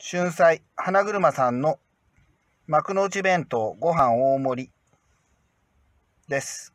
春菜花車さんの幕の内弁当ご飯大盛りです。